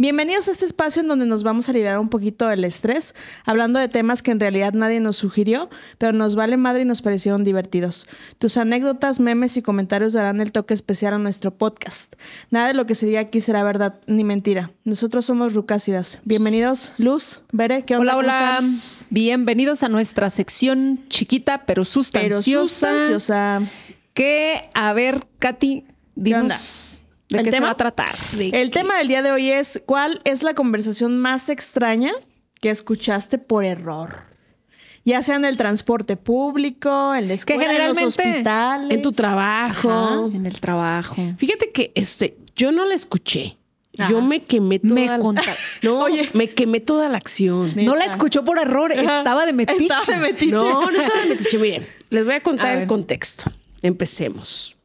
Bienvenidos a este espacio en donde nos vamos a liberar un poquito del estrés, hablando de temas que en realidad nadie nos sugirió, pero nos vale madre y nos parecieron divertidos. Tus anécdotas, memes y comentarios darán el toque especial a nuestro podcast. Nada de lo que se diga aquí será verdad ni mentira. Nosotros somos Rucásidas Bienvenidos, Luz, Bere, ¿qué onda? Hola, hola. Bienvenidos a nuestra sección chiquita pero sustanciosa. Pero Que, a ver, Katy, dinos. ¿De el qué tema? se va a tratar? El tema del día de hoy es ¿cuál es la conversación más extraña que escuchaste por error? Ya sea en el transporte público, en la escuela, en los hospitales. En tu trabajo. en el trabajo. Fíjate que este, yo no la escuché. Yo me quemé toda la... quemé toda la acción. No la escuchó por error, estaba de metiche. No, no estaba de metiche. Miren, les voy a contar el contexto. Empecemos.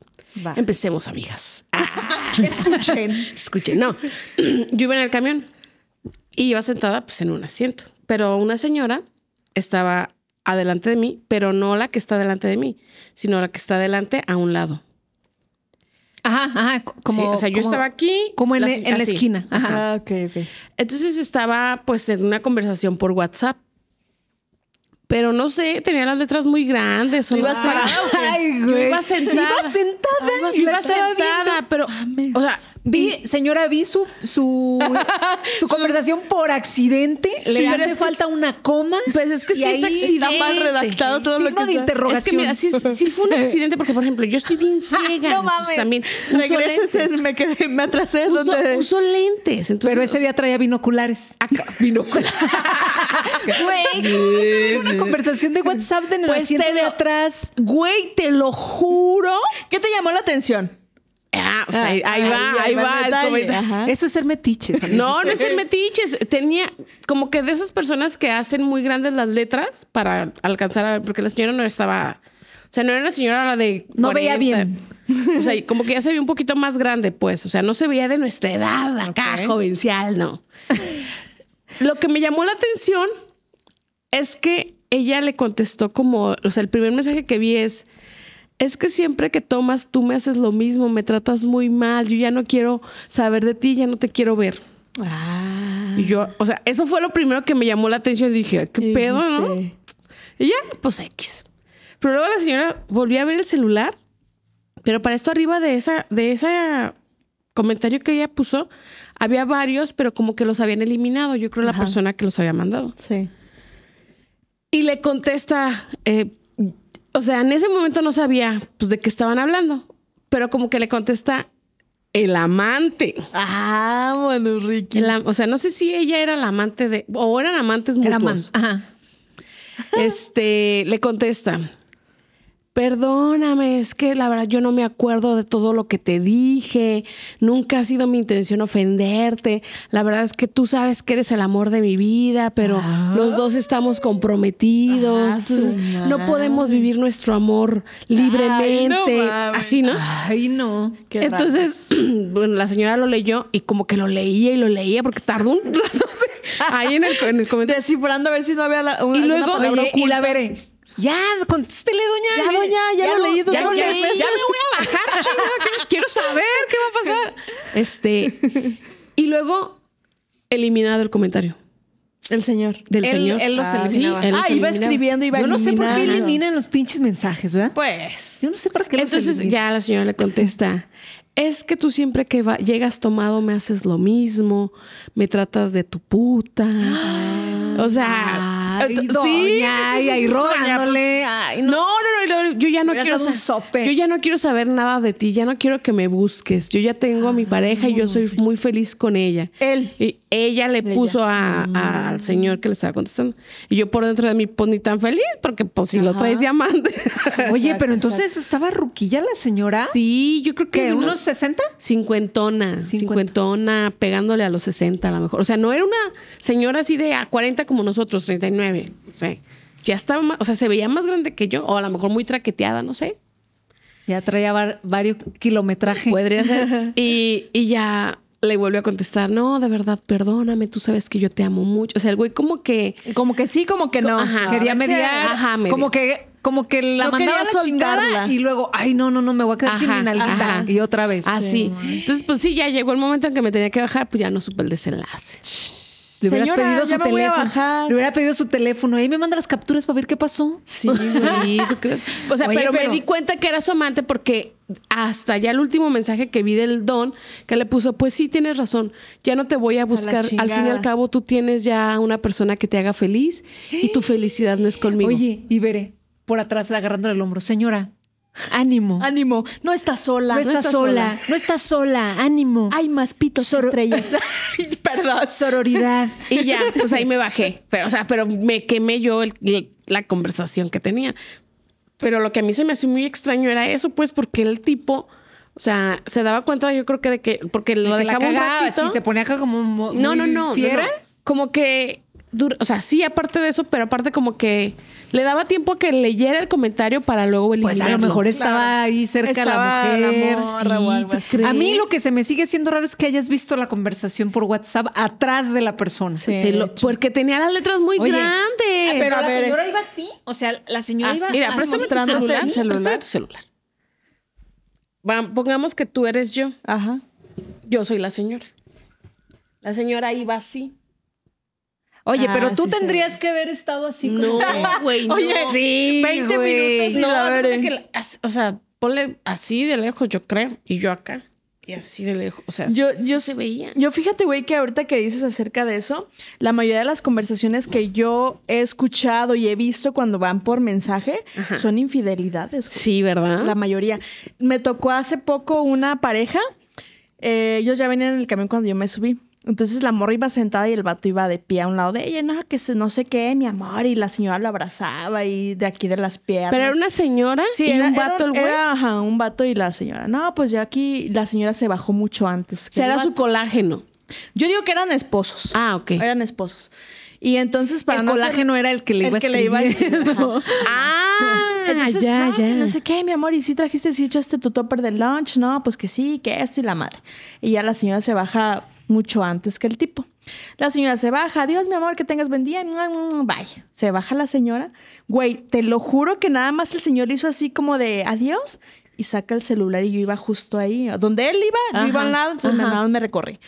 Empecemos, amigas. escuchen. escuchen, no. Yo iba en el camión y iba sentada pues en un asiento, pero una señora estaba adelante de mí, pero no la que está delante de mí, sino la que está adelante a un lado. Ajá, ajá, como. o sea, yo estaba aquí. Como en, la, e, esquina. Ajá. Ah, ok, ok. Entonces estaba pues en una conversación por WhatsApp. Pero no sé, tenía las letras muy grandes. iba sentada. Iba sentada. iba, sentada, pero. O sea, Vi, señora, vi su, su, conversación por accidente. Le hace falta una coma. Pues es que si es accidente. mal redactado todo lo que Es que mira, sí, fue un accidente porque, por ejemplo, yo estoy bien ah, ciega. no mames. también regreses, me, quedé, me atrasé. Uso, donde... lentes. Pero ese día traía binoculares. Acá, ah, binoculares. Güey, ¿cómo una conversación de WhatsApp pues de pues de atrás? Güey, te lo juro. ¿Qué te llamó la atención? Ah, pues ah, ahí, va, ahí, va. Eso es ser metiches. No, no es ser metiches. Tenía como que de esas personas que hacen muy grandes las letras para alcanzar a... ver Porque la señora no estaba... O sea, no era la señora la de... No veía bien. O sea, como que ya se veía un poquito más grande, pues. O sea, no se veía de nuestra edad acá, jovencial, no. Lo que me llamó la atención es que ella le contestó como... O sea, el primer mensaje que vi es es que siempre que tomas tú me haces lo mismo, me tratas muy mal, yo ya no quiero saber de ti, ya no te quiero ver. Ah. Y yo, o sea, eso fue lo primero que me llamó la atención. Dije, ¿qué, pedo, no? Y ya, pues X. Pero luego la señora volvió a ver el celular, pero para esto arriba de esa, de comentario que ella puso, había varios, pero como que los habían eliminado. Yo creo la persona que los había mandado. Sí. Y le contesta, eh, o sea, en ese momento no sabía pues, de qué estaban hablando, pero como que le contesta el amante. Ah, bueno, Ricky. o sea, no sé si ella era la amante de, o eran amantes mutuos. Era ajá. Este, le contesta, perdóname, es que la verdad yo no me acuerdo de todo lo que te dije, nunca ha sido mi intención ofenderte, la verdad es que tú sabes que eres el amor de mi vida, pero ah. los dos estamos comprometidos, ah, no podemos vivir nuestro amor libremente, así, ¿no? Ay, no. entonces, bueno, la señora lo leyó y como que lo leía y lo leía porque tardó un rato ahí en el, comentario. Descifrando a ver si no había una, luego, la veré ya, contéstele, doña. Ya, doña, ya, ya lo, he leído ya, ya, me voy a bajar, chingada. Quiero saber qué va a pasar. Este. Y luego, eliminado el comentario. El señor. Del señor. Él lo ah, ah, iba escribiendo, iba Yo no sé por qué eliminan los pinches mensajes, ¿verdad? Pues. Yo no sé por qué Entonces, Entonces ya la señora le contesta. Es que tú siempre que llegas tomado me haces lo mismo, me tratas de tu puta. o sea, sí, ay, pues, ay no. No, no, yo ya no quiero saber, Yo ya no quiero saber nada de ti, ya no quiero que me busques. Yo ya tengo a mi ah, pareja y yo soy muy feliz con ella. Él. Y ella le puso mm. al señor que le estaba contestando. Y yo por dentro de mí, pues ni tan feliz, porque pues si lo traes diamante. Oye, pero entonces estaba ruquilla la señora. Sí, yo creo que. unos 60? Cincuentona, cincuentona, pegándole a los 60 a lo mejor. O sea, no era una señora así de a 40 como nosotros, 39 9, o ya estaba, o sea, se veía más grande que yo, o a lo mejor muy traqueteada, no sé. Ya traía varios Kilometrajes Podría ser. y, ya le vuelve a contestar, no, de verdad, perdóname, tú sabes que yo te amo mucho. O sea, el güey como que... Como que sí, como que no. Ajá, Quería mediar. Como que como que la mandaba a y luego, ay, no, no, no, me voy a quedar sin nalguita Y otra vez. Así. Ah, Entonces, pues sí, ya llegó el momento en que me tenía que bajar, pues ya no supe el desenlace. Le hubieras su teléfono. Le hubiera pedido su teléfono. Y me manda las capturas para ver qué pasó. Sí, sí, ¿Tú crees? O sea, pero, me di cuenta que era su amante porque hasta ya el último mensaje que vi del don que le puso, pues sí, tienes razón. Ya no te voy a buscar. al fin y al cabo, tú tienes ya una persona que te haga feliz y tu felicidad no es conmigo. Oye, y veré por atrás agarrándole el hombro. Señora, Ánimo. Ánimo. No estás sola. No, estás sola. No estás sola. Ánimo. Hay más pitos estrellas. perdón. Sororidad. Y ya, pues ahí me bajé. Pero, o sea, pero me quemé yo la conversación que tenía. Pero lo que a mí se me hace muy extraño era eso, pues, porque el tipo. O sea, se daba cuenta, yo creo que de que. Porque lo dejaba la un se ponía acá como un. No, no, no, no, no. Como que o sea, sí, aparte de eso, pero aparte como que le daba tiempo a que leyera el comentario para luego el Pues a lo mejor estaba ahí cerca la mujer. A mí lo que se me sigue siendo raro es que hayas visto la conversación por WhatsApp atrás de la persona. porque tenía las letras muy grandes. Pero la señora iba así, o sea, la señora iba Mira, préstame tu celular. tu celular. pongamos que tú eres yo. Ajá. Yo soy la señora. La señora iba así Oye, pero ah, tú tendrías que haber estado así. No, güey. Oye, sí, 20 minutos. que o sea, ponle así de lejos, yo creo, y yo acá. Y así de lejos, o sea, yo, se veía. Yo fíjate, güey, que ahorita que dices acerca de eso, la mayoría de las conversaciones que yo he escuchado y he visto cuando van por mensaje son infidelidades. Sí, ¿verdad? La mayoría. Me tocó hace poco una pareja, eh, ellos ya venían en el camión cuando yo me subí. Entonces la morra iba sentada y el vato iba de pie a un lado de ella, no, que no sé qué, mi amor, y la señora lo abrazaba y de aquí de las piernas. Pero era una señora sí, y un vato el güey. ajá, un vato y la señora. No, pues ya aquí la señora se bajó mucho antes. Que o sea, era su colágeno. Yo digo que eran esposos. Ah, ok. Eran esposos. Y entonces para el colágeno era el que le iba el que Ah, ya, no, no sé qué, mi amor, y si trajiste, si echaste tu topper de lunch, no, pues que sí, que esto y la madre. Y ya la señora se baja mucho antes que el tipo. La señora se baja, adiós mi amor, que tengas buen día, bye. Se baja la señora, güey, te lo juro que nada más el señor hizo así como de adiós y saca el celular y yo iba justo ahí, donde él iba, yo iba al lado, entonces me, me recorrí.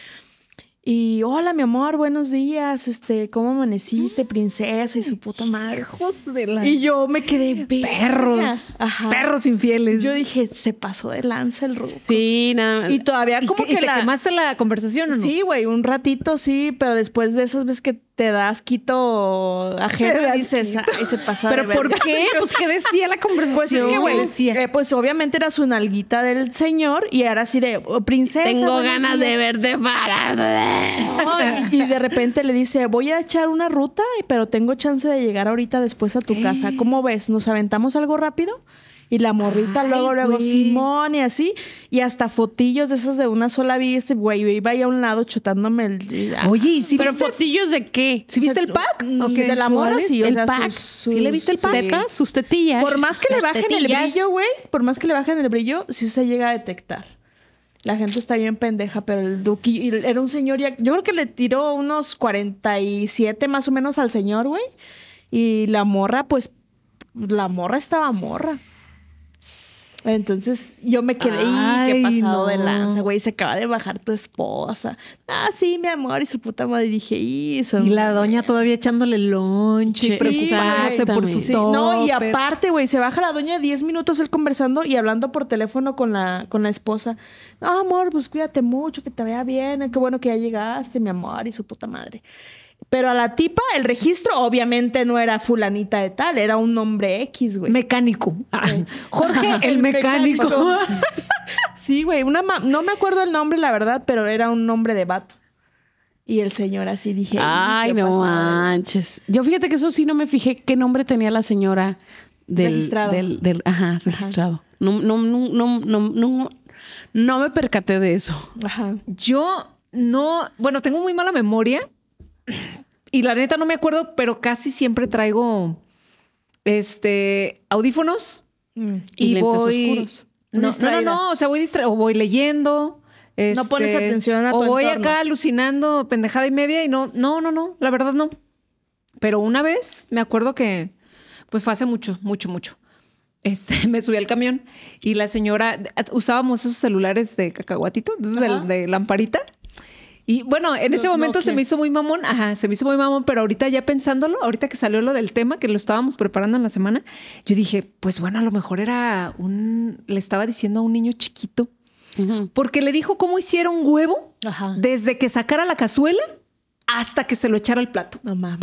Y hola, mi amor, buenos días. Este, ¿cómo amaneciste, princesa? Y su puta madre. De la... Y yo me quedé perros. Perros infieles. Yo dije, se pasó de lanza el ruco. Sí, nada Y todavía como que, la... y te la... quemaste la conversación, ¿o no? Sí, güey, un ratito sí, pero después de esas veces que te das quito ajeno y ese pasado ¿Pero por qué? Pues, ¿qué decía la conversación? Pues es que, eh, pues obviamente era su nalguita del señor y ahora así de, oh, princesa. Tengo ganas de verte para... y, de repente le dice, voy a echar una ruta, pero tengo chance de llegar ahorita después a tu casa. ¿Cómo ves? ¿Nos aventamos algo rápido? Y la morrita luego, luego, Simón y así. Y hasta fotillos de esos de una sola vista. Este güey, iba ahí a un lado chutándome el... Oye, ¿y si ¿Pero fotillos de qué? ¿Si viste el pack? de la morra? Sí, el pack. ¿Sí le viste el pack? Sus sus tetillas. Por más que le bajen el brillo, güey, por más que le bajen el brillo, sí se llega a detectar. La gente está bien pendeja, pero el Duki era un señor, yo creo que le tiró unos 47 más o menos al señor, güey. Y la morra, pues, la morra estaba morra. Entonces yo me quedé, ahí qué pasado de lanza, güey, se acaba de bajar tu esposa. Ah, sí, mi amor, y su puta madre. Y dije, y, eso y la doña todavía echándole lonche y preocupándose por su sí. No, y aparte, güey, se baja la doña 10 minutos él conversando y hablando por teléfono con la, con la esposa. No, amor, pues cuídate mucho, que te vea bien, qué bueno que ya llegaste, mi amor, y su puta madre. Pero a la tipa, el registro obviamente no era fulanita de tal, era un nombre X, güey. Mecánico. Jorge, el, mecánico. sí, güey. Una no me acuerdo el nombre, la verdad, pero era un nombre de vato. Y el señor así dije. Ay, no manches. Yo fíjate que eso sí no me fijé qué nombre tenía la señora del. Registrado. Del, ajá, registrado. No, no, no, no, no, no, no me percaté de eso. Ajá. Yo no. Bueno, tengo muy mala memoria y la neta no me acuerdo, pero casi siempre traigo este audífonos mm. y, voy. Oscuros. No, no, no, o sea, voy distraído o voy leyendo. no pones este, atención a tu O voy acá alucinando pendejada y media y no, no, no, no, la verdad no. Pero una vez me acuerdo que, pues fue hace mucho, mucho, mucho. Este, me subí al camión y la señora usábamos esos celulares de cacahuatito, entonces el de lamparita. Y bueno, en ese momento se me hizo muy mamón, ajá, se me hizo muy mamón, pero ahorita ya pensándolo, ahorita que salió lo del tema, que lo estábamos preparando en la semana, yo dije, pues bueno, a lo mejor era un, le estaba diciendo a un niño chiquito, porque le dijo cómo hiciera un huevo desde que sacara la cazuela hasta que se lo echara al plato. mamá.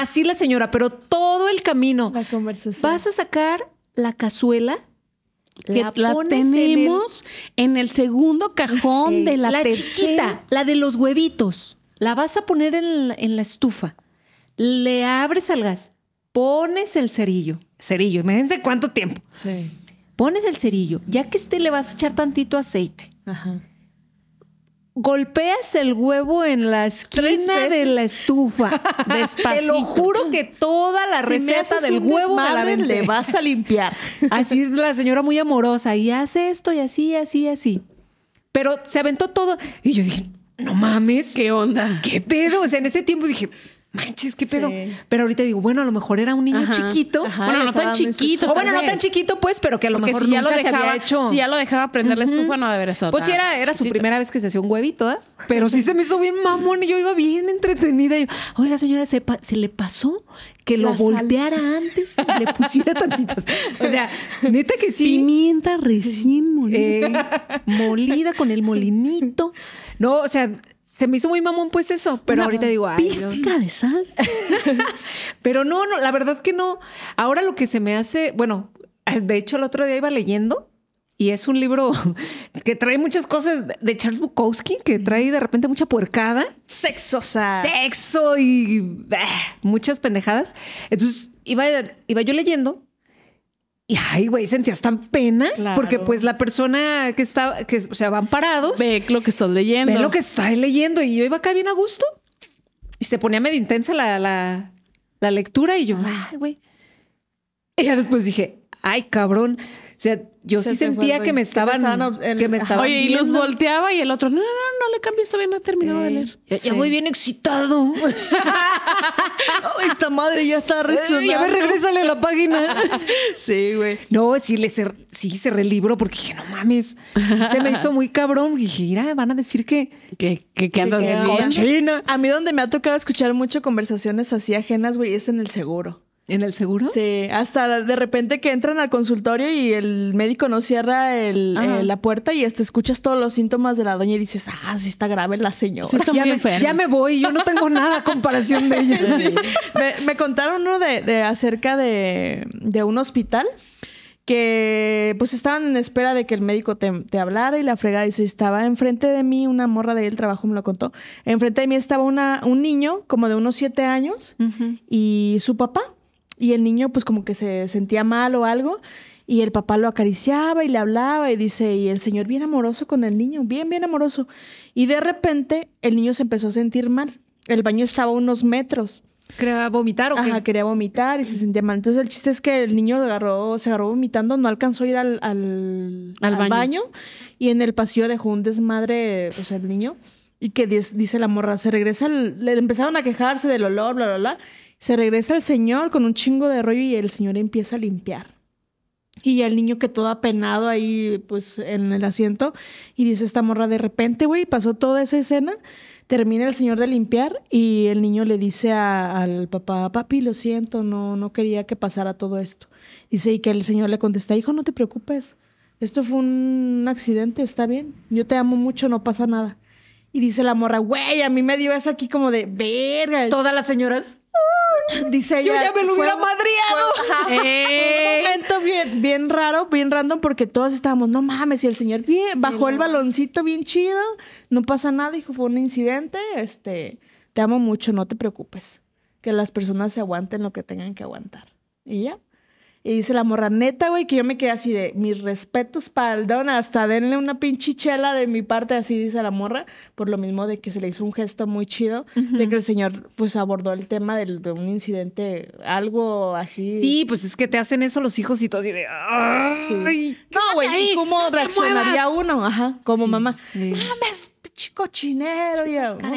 Así la señora, pero todo el camino. Vas a sacar la cazuela la, tenemos en el... segundo cajón de la La chiquita, la de los huevitos. La vas a poner en la, estufa. Le abres al gas. Pones el cerillo. Cerillo, imagínense cuánto tiempo. Pones el cerillo. Ya que este le vas a echar tantito aceite. Ajá golpeas el huevo en la esquina de la estufa. Despacito. Te lo juro que toda la receta del huevo me la le vas a limpiar. Así la señora muy amorosa y hace esto y así, así, así. Pero se aventó todo y yo dije, no mames. ¿Qué onda? ¿Qué pedo? O sea, en ese tiempo dije, manches, qué pedo. Pero ahorita digo, bueno, a lo mejor era un niño chiquito. bueno, no tan chiquito. bueno, no tan chiquito, pues, pero que a lo mejor ya lo dejaba, se había hecho. Si ya lo dejaba prender la estufa, no haber estado. Pues sí, era, su primera vez que se hacía un huevito, ¿eh? Pero sí se me hizo bien mamón y yo iba bien entretenida. Y Oiga, señora, ¿se, le pasó que lo volteara antes y le pusiera tantitas. O sea, neta que sí. Pimienta recién molida. Eh, molida con el molinito. No, o sea, se me hizo muy mamón pues eso, pero ahorita digo, ay, pizca de sal. pero no, no, la verdad que no. Ahora lo que se me hace, bueno, de hecho el otro día iba leyendo y es un libro que trae muchas cosas de Charles Bukowski, que trae de repente mucha puercada. Sexo, o sea. Sexo y muchas pendejadas. Entonces iba, iba yo leyendo y ay, güey, sentías tan pena porque pues la persona que estaba, que o sea, van parados. Ve lo que estás leyendo. Ve lo que estás leyendo. Y yo iba acá bien a gusto. Y se ponía medio intensa la, la lectura y yo, ay, güey. Y ya después dije, ay, cabrón, o sea, yo sí sentía que me estaban, Oye, y los volteaba y el otro, no, no, no, no le cambies, todavía no he terminado de leer. Ya, voy bien excitado. Esta madre ya está rechonada. Ya ver, regrésale a la página. sí, güey. No, sí, le sí cerré el libro porque dije, no mames. se me hizo muy cabrón. Y dije, mira, van a decir que... Que, andas de China A mí donde me ha tocado escuchar mucho conversaciones así ajenas, güey, es en el seguro. ¿En el seguro? Sí, hasta de repente que entran al consultorio y el médico no cierra eh, la puerta y hasta escuchas todos los síntomas de la doña y dices, ah, sí está grave la señora. ya, me, voy, yo no tengo nada a comparación de ella. me, contaron uno de, acerca de, un hospital que pues estaban en espera de que el médico te, hablara y la fregada dice, estaba enfrente de mí una morra de él, el trabajo me lo contó, enfrente de mí estaba una, un niño como de unos siete años y su papá y el niño pues como que se sentía mal o algo y el papá lo acariciaba y le hablaba y dice, y el señor bien amoroso con el niño, bien, bien amoroso. Y de repente el niño se empezó a sentir mal. El baño estaba a unos metros. ¿Quería vomitar o qué? Ajá, quería vomitar y se sentía mal. Entonces el chiste es que el niño agarró, se agarró vomitando, no alcanzó a ir al, baño. y en el pasillo dejó un desmadre pues, el niño. Y que dice la morra, se regresa, le empezaron a quejarse del olor, bla, bla, bla. Se regresa el señor con un chingo de rollo y el señor empieza a limpiar. Y el niño que todo apenado ahí, pues en el asiento, y dice esta morra de repente, güey, pasó toda esa escena. Termina el señor de limpiar y el niño le dice al papá, papi, lo siento, no, no quería que pasara todo esto. Dice, y que el señor le contesta, hijo, no te preocupes, esto fue un accidente, está bien, yo te amo mucho, no pasa nada. Y dice la morra, güey, a mí me dio eso aquí como de verga. Todas las señoras Dice Yo ya me lo hubiera madriado. Fue, un eh. momento bien, bien, raro, bien random, porque todos estábamos, no mames, y el señor bien, bajó el baloncito bien chido, no pasa nada, dijo, fue un incidente, este, te amo mucho, no te preocupes. Que las personas se aguanten lo que tengan que aguantar. Y ya. Y dice la morra, neta, güey, que yo me quedé así de mis respetos para el don, hasta denle una pinche chela de mi parte, así dice la morra, por lo mismo de que se le hizo un gesto muy chido, de que el señor pues abordó el tema del, de un incidente, algo así. Sí, pues es que te hacen eso los hijos y todo así de... cómo reaccionaría uno? Ajá, como mamá. Chico chinero no,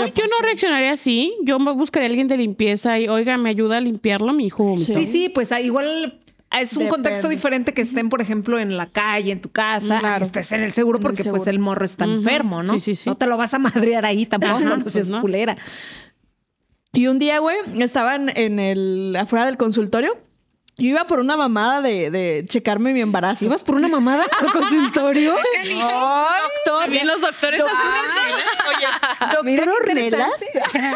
no yo no pues, reaccionaría así. Yo buscaría a alguien de limpieza y, oiga, me ayuda a limpiarlo, mi hijo. Sí, sí, pues ah, igual es un contexto diferente que estén, por ejemplo, en la calle, en tu casa, que estés en el seguro porque pues el morro está enfermo, ¿no? No te lo vas a madrear ahí tampoco, no, pues, pues, es culera. Y un día, güey, estaban en el afuera del consultorio yo iba por una mamada de, de checarme mi embarazo. ¿Ibas por una mamada al consultorio? No, doctor. También los doctores hacen Oye, doctor interesante.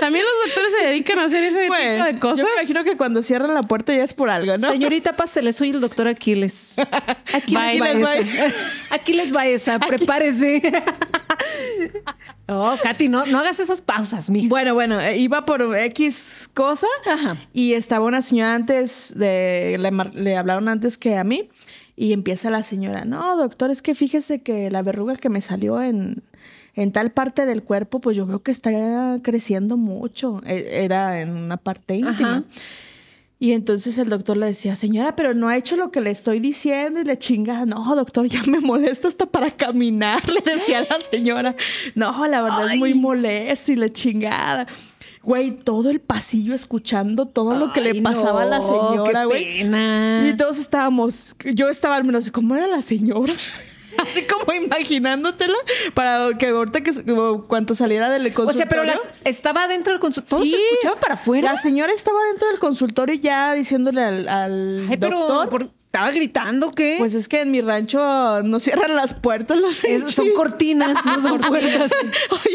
También los doctores se dedican a hacer ese tipo pues, de cosas. Yo me imagino que cuando cierran la puerta ya es por algo, ¿no? Señorita, pásale, soy el doctor Aquiles. Aquiles Baeza. Aquiles Baeza, prepárese. Oh, Katy, no, no hagas esas pausas, mi. Bueno, bueno, eh, iba por X cosa y estaba una señora antes de. Le, le hablaron antes que a mí. Y empieza la señora, no, doctor, es que fíjese que la verruga que me salió en, en tal parte del cuerpo, pues yo creo que está creciendo mucho. E, era en una parte íntima. Y entonces el doctor le decía, señora, pero no ha hecho lo que le estoy diciendo. Y le chingada, no, doctor, ya me molesta hasta para caminar, le decía la señora. No, la verdad es muy molesta y le chingada. Güey, todo el pasillo escuchando todo lo que le pasaba a la señora, qué güey. Pena. Y todos estábamos, yo estaba al menos, ¿cómo era la señora? así como imaginándotela para que ahorita que saliera del consultorio. O sea, pero estaba dentro del consultorio. Sí, se escuchaba para afuera? La señora estaba dentro del consultorio ya diciéndole al, al doctor. ¿Estaba gritando que. Pues es que en mi rancho no cierran las puertas. no son cortinas, no son puertas.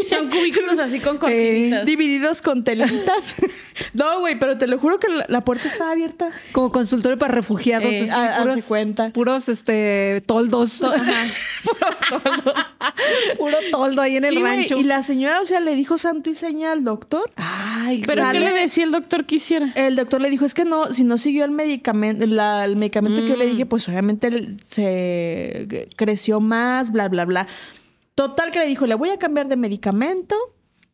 son cubículos así con eh, cortinas divididos con telitas. no, güey, pero te lo juro que la, puerta estaba abierta. Como consultorio para refugiados. Eh, puros, cuenta. puros este, toldos. puros toldos. Puro toldo ahí en el rancho. Y la señora, o sea, le dijo santo y seña al doctor. Ay, ¿Pero qué le decía el doctor que hiciera? El doctor le dijo, es que no, si no siguió el medicamento, el medicamento que le dije, mm. pues obviamente se creció más, bla, bla, bla. Total que le dijo, le voy a cambiar de medicamento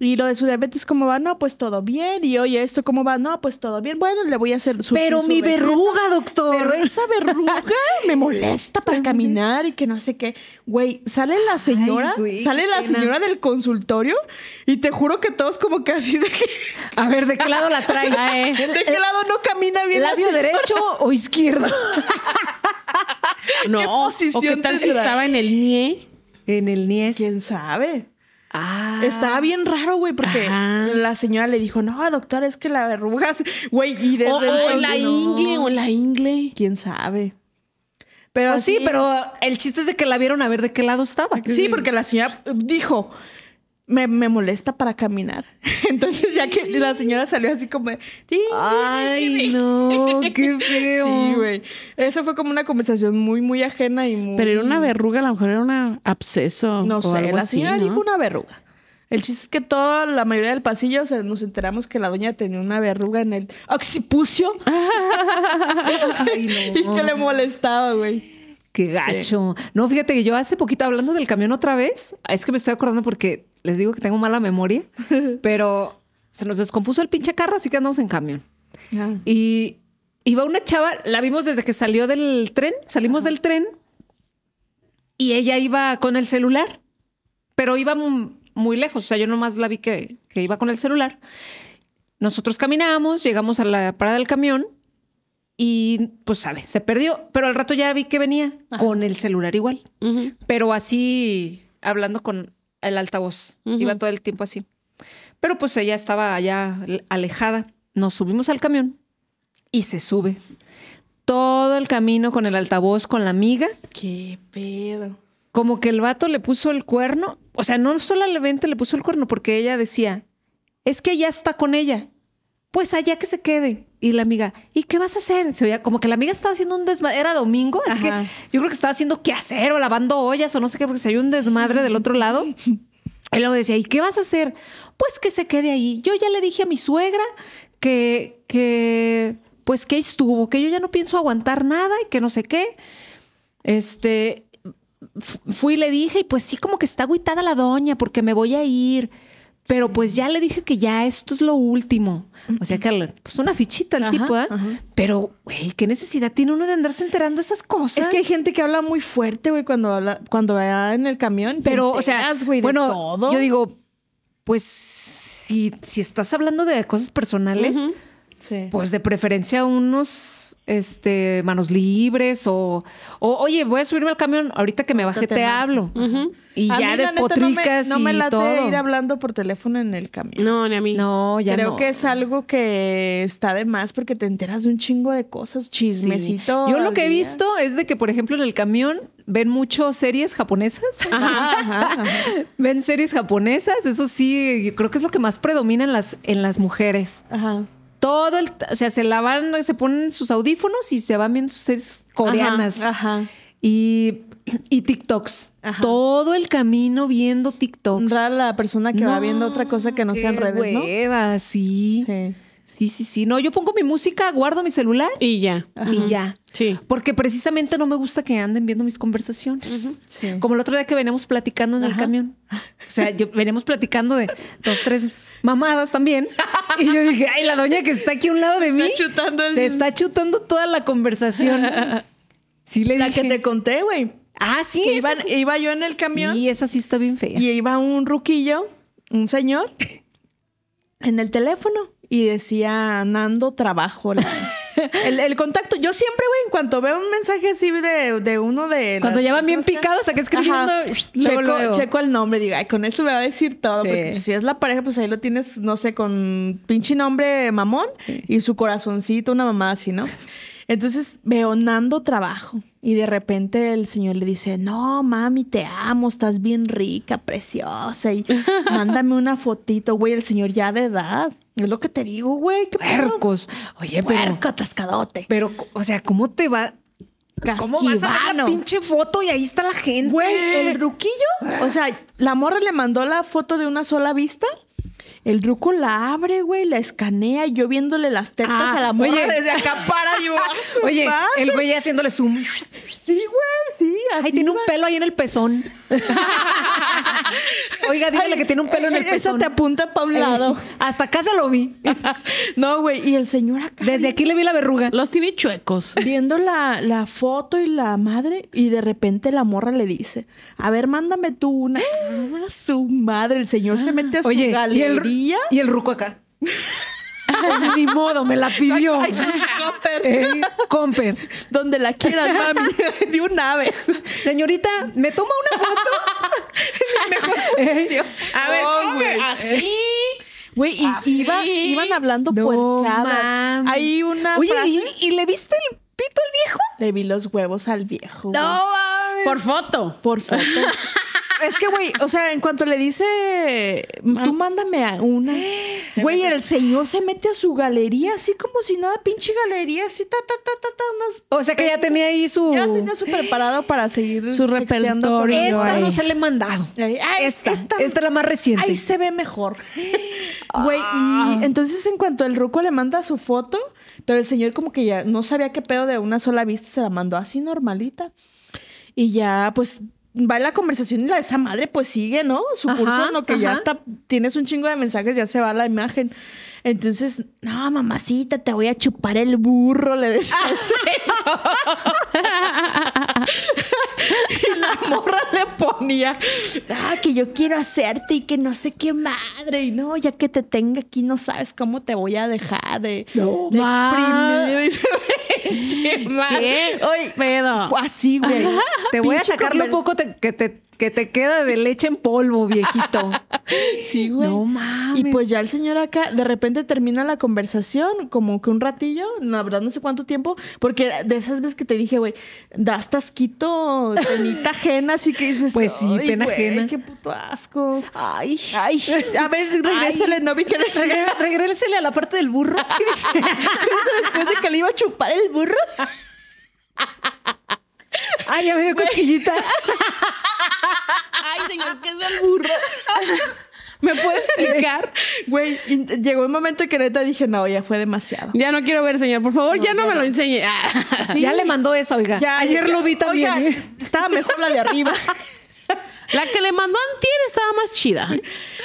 y lo de su diabetes, ¿cómo va? No, pues todo bien. Y oye, ¿esto cómo va? No, pues todo bien. Bueno, le voy a hacer su. Pero mi verruga, doctor. Pero esa verruga me molesta para caminar y que no sé qué. Güey, sale la señora, sale la señora del consultorio y te juro que todos como que así de A ver, ¿de qué lado la trae? ¿De eh, qué eh, lado no camina bien? ¿Labio derecho o izquierdo? no, ¿Qué posición o qué tal si estaba en el NIE? En el NIE. ¿Quién sabe? Ah. Estaba bien raro, güey, porque la señora le dijo, no, doctor, es que la verruga, güey, y desde la ingle, o la ingle. ¿Quién sabe? Pero pues sí, pero el chiste es de que la vieron a ver de qué lado estaba. Sí, porque la señora dijo, me, molesta para caminar. Entonces, ya que la señora salió así como. ¡Ay, no! ¡Qué feo! Sí, güey. Eso fue como una conversación muy, muy ajena y muy. Pero era una verruga, a lo mejor era un absceso. No sé, la señora dijo una verruga. El chiste es que toda la mayoría del pasillo nos enteramos que la doña tenía una verruga en el occipucio Ay, y que le molestaba, güey. Qué gacho. No, fíjate que yo hace poquito hablando del camión otra vez, es que me estoy acordando porque les digo que tengo mala memoria, pero se nos descompuso el pinche carro, así que andamos en camión. Ah. Y iba una chava, la vimos desde que salió del tren, salimos del tren y ella iba con el celular, pero iba muy, lejos. O sea, yo nomás la vi que, iba con el celular. Nosotros caminábamos, llegamos a la parada del camión y pues sabe, se perdió, pero al rato ya vi que venía con el celular igual, pero así hablando con el altavoz. Iba todo el tiempo así. Pero pues ella estaba allá alejada. Nos subimos al camión y se sube. Todo el camino con el altavoz, con la amiga. Qué pedo. Como que el vato le puso el cuerno. O sea, no solamente le puso el cuerno porque ella decía, es que ya está con ella pues allá que se quede. Y la amiga, ¿y qué vas a hacer? Se oía como que la amiga estaba haciendo un desmadre. Era domingo, es que yo creo que estaba haciendo qué hacer o lavando ollas o no sé qué, porque se había un desmadre del otro lado. él luego decía, ¿y qué vas a hacer? Pues que se quede ahí. Yo ya le dije a mi suegra que, que, pues que estuvo, que yo ya no pienso aguantar nada y que no sé qué. Este, fui y le dije, y pues sí, como que está agüitada la doña porque me voy a ir. Pero pues ya le dije que ya esto es lo último. O sea, que es pues, una fichita el tipo, ¿eh? Pero, güey, ¿qué necesidad tiene uno de andarse enterando esas cosas? Es que hay gente que habla muy fuerte, güey, cuando habla, cuando va en el camión. Pero, o sea, bueno, todo. yo digo, pues si, si estás hablando de cosas personales. Pues de preferencia unos este, manos libres o, oye, voy a subirme al camión, ahorita que me baje te, hablo. Y ya despotricas no me, no me late ir hablando por teléfono en el camión. No, ni a mí. No, ya Creo que es algo que está de más porque te enteras de un chingo de cosas, chismecito. Yo lo que he visto es de que, por ejemplo, en el camión ven mucho series japonesas. ven series japonesas, eso sí, yo creo que es lo que más predomina en las, en las mujeres. Ajá todo el, o sea, se lavan, se ponen sus audífonos y se van viendo sus series coreanas. Ajá, Y, TikToks. Todo el camino viendo TikToks. la persona que va viendo otra cosa que no sean redes, hueva, ¿no? sí. sí. Sí, sí, sí. No, yo pongo mi música, guardo mi celular. Y ya. Y ya. Sí. Porque precisamente no me gusta que anden viendo mis conversaciones. Como el otro día que veníamos platicando en el camión. O sea, yo, veníamos platicando de dos, tres mamadas también. Y yo dije, ay, la doña que está aquí a un lado de mí. chutando Se está chutando toda la conversación. Sí, le la que te conté, güey. Ah, sí. Iba yo en el camión. Y esa sí está bien fea. Y iba un ruquillo, un señor, en el teléfono y decía Nando trabajo. el, contacto, yo siempre, güey, en cuanto veo un mensaje así de, de uno de. Cuando ya van bien picados, o que escribiendo. Checo, checo, el nombre, digo, ay, con eso me va a decir todo. Porque pues, si es la pareja, pues ahí lo tienes, no sé, con pinche nombre mamón y su corazoncito, una mamá así, ¿no? Entonces veo Nando trabajo y de repente el señor le dice, no, mami, te amo, estás bien rica, preciosa, y mándame una fotito, güey, el señor ya de edad. Es lo que te digo, güey, qué Oye, atascadote. Pero, o sea, ¿cómo te va? ¿Cómo vas a ver la pinche foto y ahí está la gente? Güey, el ruquillo. O sea, la morra le mandó la foto de una sola vista el ruco la abre, güey, la escanea, y yo viéndole las tetas ah, a la morra ah, oye, desde acá para yo. oye, el güey haciéndole zoom. Sí, güey, sí. Ay, tiene un pelo ahí en el pezón. Oiga, dígale que tiene un pelo en el pezón. Eso te apunta para un lado. hasta acá se lo vi. no, güey, y el señor acá. Desde aquí le vi la verruga. Los tiene chuecos. Viendo la, foto y la madre, y de repente la morra le dice: A ver, mándame tú una. su madre, el señor se mete a su galería. Y el ruco acá. Pues ni modo, me la pidió. comper. Eh, comper. Donde la quieras, mami. De una vez. Señorita, ¿me toma una foto? mi mejor eh, posición A ver, Así. Güey, y iban hablando por puercadas. Hay una ¿y, le viste el pito al viejo? Le vi los huevos al viejo. No, Por foto. Por foto. es que, güey, o sea, en cuanto le dice, tú mándame a una. Güey, el señor se mete a su galería, así como si nada, pinche galería, así, ta, ta, ta, ta, unas. O sea que ya tenía ahí su. Ya tenía su preparado para seguir. Su repertorio. Esta no se le he mandado. esta, esta. es la más reciente. Ahí se ve mejor. Güey, y ah. entonces en cuanto el ruco le manda su foto, pero el señor como que ya no sabía qué pedo de una sola vista, se la mandó así normalita. Y ya, pues va la conversación y la, de esa madre pues sigue, ¿no? Su que ya está, tienes un chingo de mensajes, ya se va la imagen. Entonces, no, mamacita, te voy a chupar el burro, le decía. Ah, y la morra le ponía, ah, que yo quiero hacerte y que no sé qué madre. Y no, ya que te tenga aquí, no sabes cómo te voy a dejar de, no, de exprimir. Chema. ¿Qué? Oye, pedo. Así, güey. Te voy a sacar lo poco que te que te queda de leche en polvo, viejito. sí, güey. No mames. Y pues ya el señor acá, de repente termina la conversación, como que un ratillo, la verdad no sé cuánto tiempo, porque de esas veces que te dije, güey, das tasquito, penita ajena, así que dices. Pues sí, pena ajena. Qué puto asco. Ay. Ay. A ver, regrésele, no vi que decía. Regrésele a la parte del burro. ¿Qué después de que le iba a chupar el burro? Ay, ya me dio cosquillita. Ay, señor, ¿qué es el burro? ¿Me puedes explicar? Güey, llegó un momento que neta dije, no, ya fue demasiado. Ya no quiero ver, señor. Por favor, ya no me lo enseñe. Ah, ya le mandó esa, oiga. Ya, ayer lo vi también. ¿eh? estaba mejor la de arriba. La que le mandó Antier estaba más chida.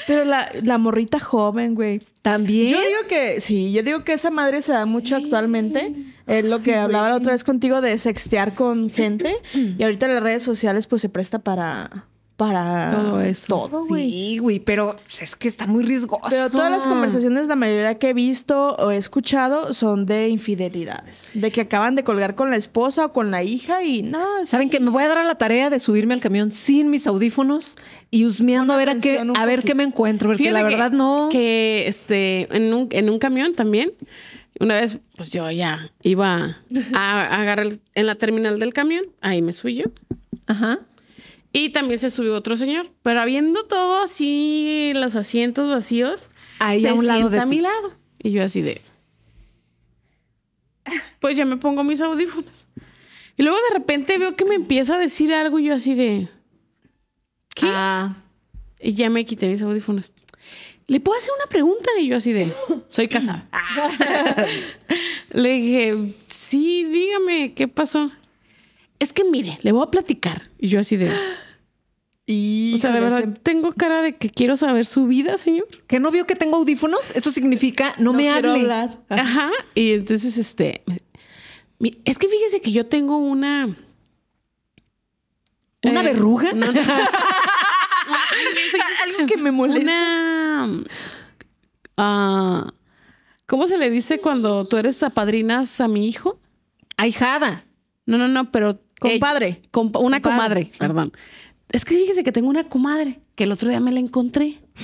Pero la, la morrita joven, güey. También. Yo digo que, sí, yo digo que esa madre se da mucho actualmente es lo que hablaba la otra vez contigo de sextear con gente. Y ahorita las redes sociales pues se presta para para todo eso. Sí, pero pues, es que está muy riesgoso. Pero todas las conversaciones, la mayoría que he visto o he escuchado, son de infidelidades. De que acaban de colgar con la esposa o con la hija y no. Saben que me voy a dar a la tarea de subirme al camión sin mis audífonos y husmeando a ver, qué, a ver qué me encuentro. Porque la verdad no. Que este, en un, en un camión también una vez, pues yo ya iba a, agarrar en la terminal del camión, ahí me subí yo. Ajá. Y también se subió otro señor, pero habiendo todo así, los asientos vacíos, ahí se a un lado de a mi lado. Y yo así de... Pues ya me pongo mis audífonos. Y luego de repente veo que me empieza a decir algo y yo así de... ¿Qué? Ah. Y ya me quité mis audífonos. ¿le puedo hacer una pregunta? Y yo así de, soy casada. le dije, sí, dígame, ¿qué pasó? Es que mire, le voy a platicar. Y yo así de... Y o sea, de verdad, tengo cara de que quiero saber su vida, señor. ¿Que no vio que tengo audífonos? Esto significa no, me hable. Ajá. Y entonces, este. Es que fíjese que yo tengo una. ¿Una verruga? algo que me molesta. Um, ah, ¿Cómo se le dice cuando tú eres apadrinas a mi hijo? Ahijada. No, no, no, pero... Eh, Compadre. una comadre, ah. perdón. Es que fíjese que tengo una comadre que el otro día me la encontré.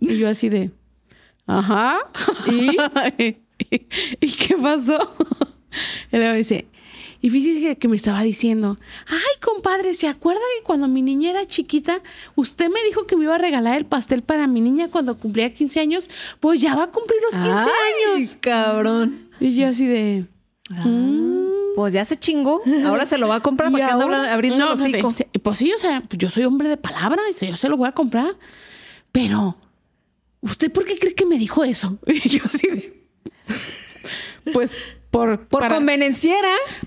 y yo así de... Ajá. ¿Y? ¿Y qué pasó? y luego dice, y fíjese que me estaba diciendo, ay compadre, ¿se acuerda que cuando mi niña era chiquita, usted me dijo que me iba a regalar el pastel para mi niña cuando cumplía 15 años? Pues ya va a cumplir los 15 ay, años. cabrón. Y yo así de... Ah, mm". Pues ya se chingó, ahora se lo va a comprar para abriendo los pues, pues sí, o sea, pues yo soy hombre de palabra y yo se lo voy a comprar. Pero, ¿usted por qué cree que me dijo eso? Y yo así de... Pues por, por pues,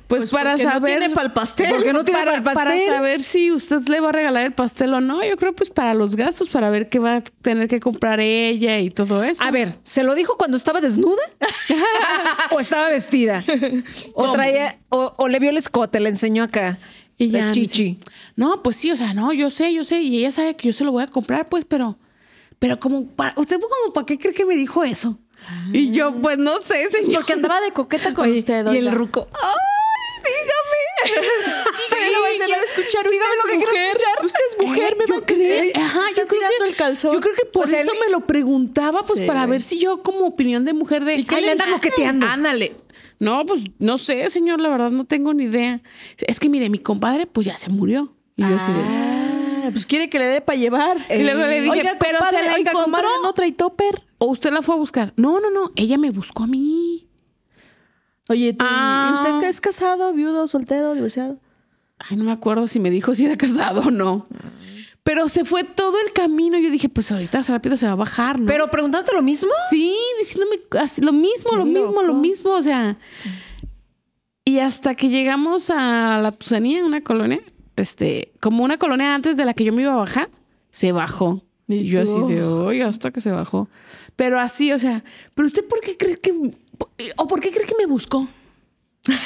pues, para saber. No para el pastel. no tiene para, el pastel. Para saber si usted le va a regalar el pastel o no. Yo creo pues para los gastos, para ver qué va a tener que comprar ella y todo eso. A ver, ¿se lo dijo cuando estaba desnuda? ¿O estaba vestida? ¿O, traía, o, le vio el escote, le enseñó acá? Y ya, chichi. No, pues sí, o sea, no, yo sé, yo sé. Y ella sabe que yo se lo voy a comprar, pues, pero. Pero como, para, ¿usted como para qué cree que me dijo eso? Y yo, ah. pues no sé, señor. Es porque andaba de coqueta con usted. Y el ruco. ¡Ay, dígame! lo a escuchar. Dígame lo que quiero escuchar. Usted es mujer, ¿Eh? me va a Ajá, yo tirando el calzón. Yo creo que por eso me lo preguntaba, pues para ver si yo, como opinión de mujer, de. qué le anda coqueteando? Ándale. No, pues no sé, señor, la verdad no tengo ni idea. Es que mire, mi compadre, pues ya se murió. Y yo así ah, pues quiere que le dé para llevar. Y luego le eh, dije, pero compadre, se la oiga, encontró. Comadre, no trae topper. ¿O usted la fue a buscar? No, no, no, ella me buscó a mí. Oye, ah. ¿usted es casado, viudo, soltero, divorciado? Ay, no me acuerdo si me dijo si era casado o no. Pero se fue todo el camino. Yo dije, pues ahorita rápido se va a bajar, Pero preguntándote lo mismo. Sí, diciéndome lo mismo, lo mismo, lo mismo. O sea. Y hasta que llegamos a la Tusanía, una colonia, este, como una colonia antes de la que yo me iba a bajar, se bajó. Y, yo así de, oye, hasta que se bajó. Pero así, o sea, ¿pero usted por qué cree que, o por qué cree que me buscó?